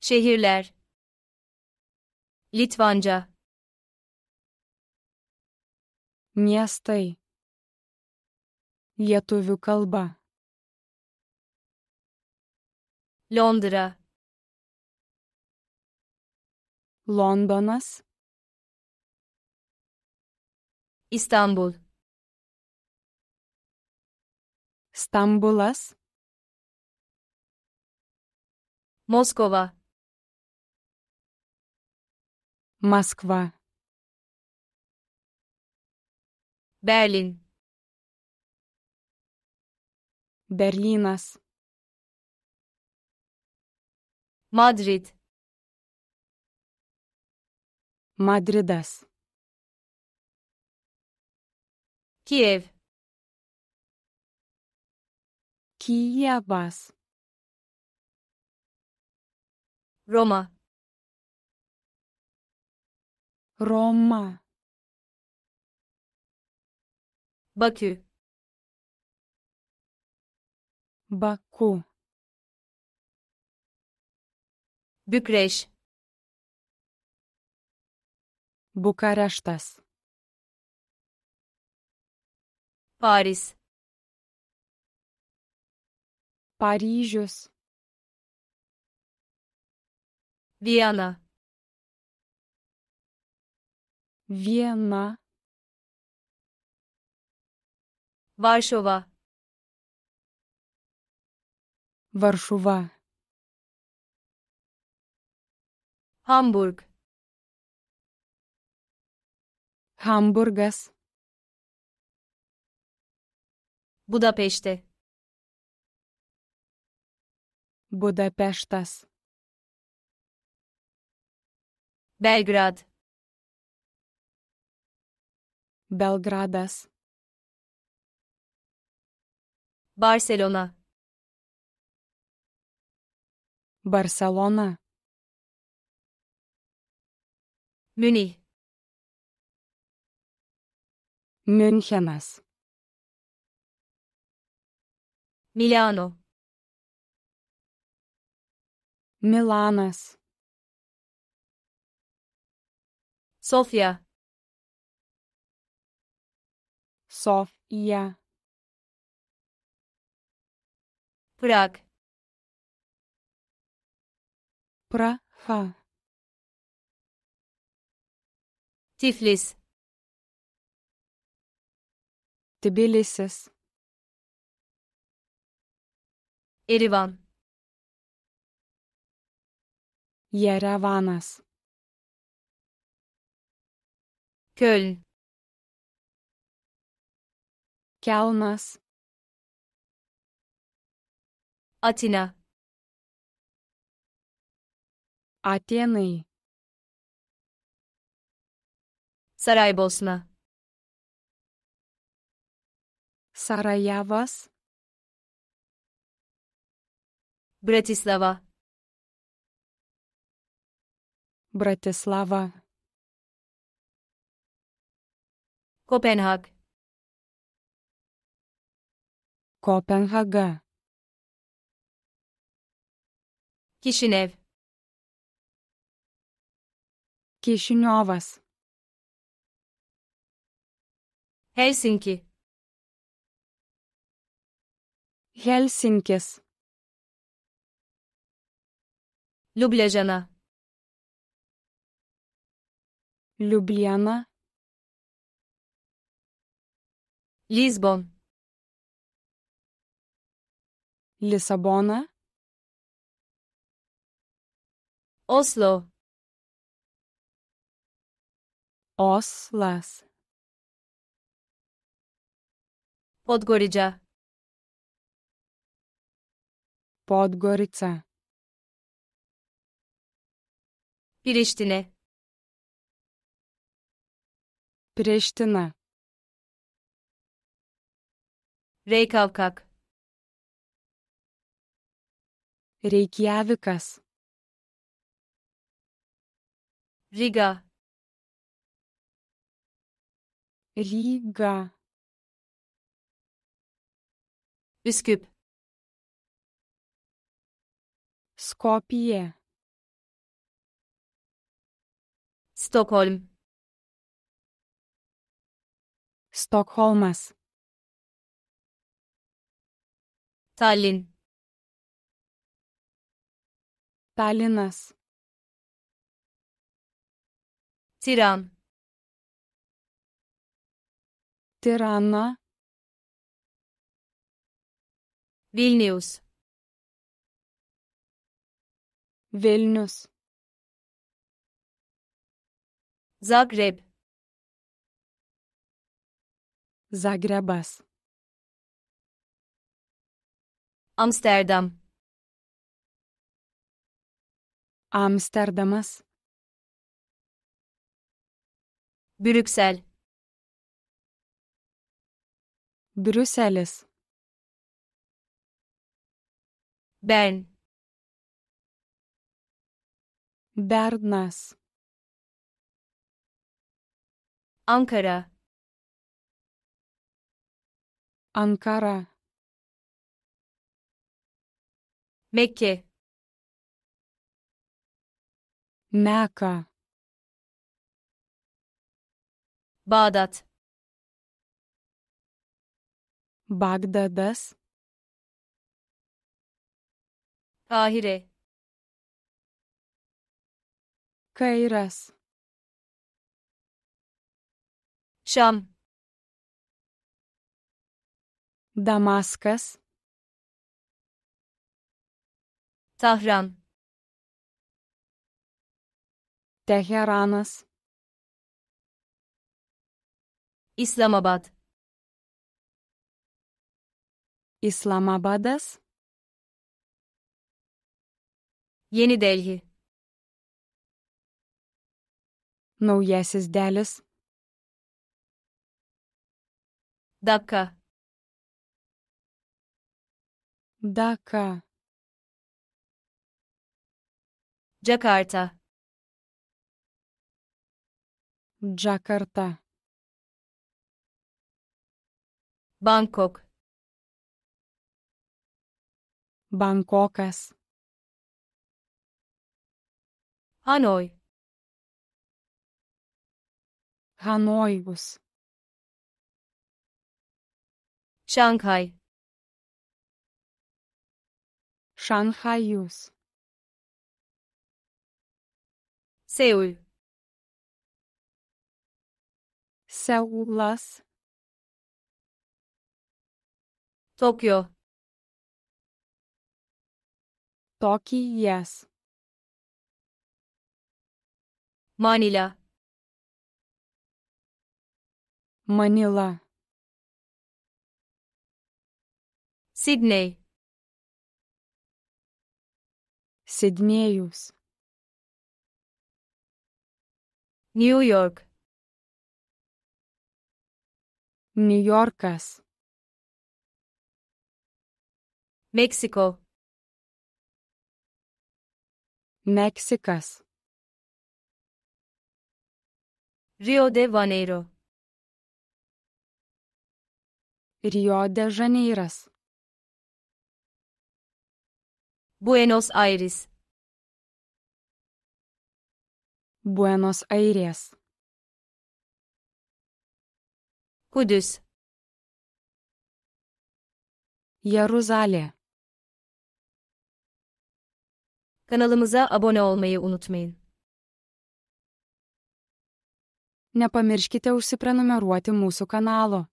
Şehirler Litvanca Мястой. Готовю kalba. Londra Londonas. İstanbul Stambulas. Moskova Москва. Берлин. Берлинас. Мадрид. Мадридас. Киев. Киевас. Рома. Roma Bakü Baku Bükreş Bukareštas Paris Paryžius Viena Viena. Varšuva. Varšuva. Hamburg. Hamburgas. Budapešte. Budapeštas. Belgrad. Belgradas Barcelona Barcelona Münih Münchenas Milano Milanas Sofia Софья, Праг. Праха. Тифлис. Тбилисис. Ереван. Yerevanas. Köln. Kelmas. Atina. Atenai. Saraybosna. Sarajavas. Bratislava. Bratislava. Kopenhag. Kopenhaga. Kişinev. Kişiniovas. Helsinki. Helsinkis. Ljubljana. Ljubljana. Lisbon. Lisabona. Oslo. Oslas. Podgorica. Podgorica. Priştine. Priştine. Reykjavik. Reikjavikas. Riga. Ryga. Üsküp. Skopje. Stokholm. Stokholmas. Tallinn. Talinas. Tiran. Tirana. Vilnius. Vilnius. Zagreb. Zagrebas. Amsterdam. Amsterdamas. Brüksel. Brüsselis, Ben. Bernas. Ankara. Ankara. Mekke. Meka Bağdat Bagdadas Kahire Kairas Şam Damaskas Tahran Teheranas. Islamabad. Islamabadas. Yeni Delhi. Naujasis Delis. Daka, Daka, Jakarta. Džakarta. Bangkok. Bankokas. Hanoi. Hanojus. Šanghai. Šanhajus. Seul. Seulas. Tokyo. Tokijas. Manila. Manila. Sydney. Sidnėjus. New York. Niujorkas. Meksiko. Meksikas. Rio de Janeiro. Rio de Janeiras. Buenos Aires. Buenos Aires. Kudüs Yaruzale Kanalımıza abone olmayı unutmayın. Nepamirškite užsiprenumeruoti mūsų kanalo.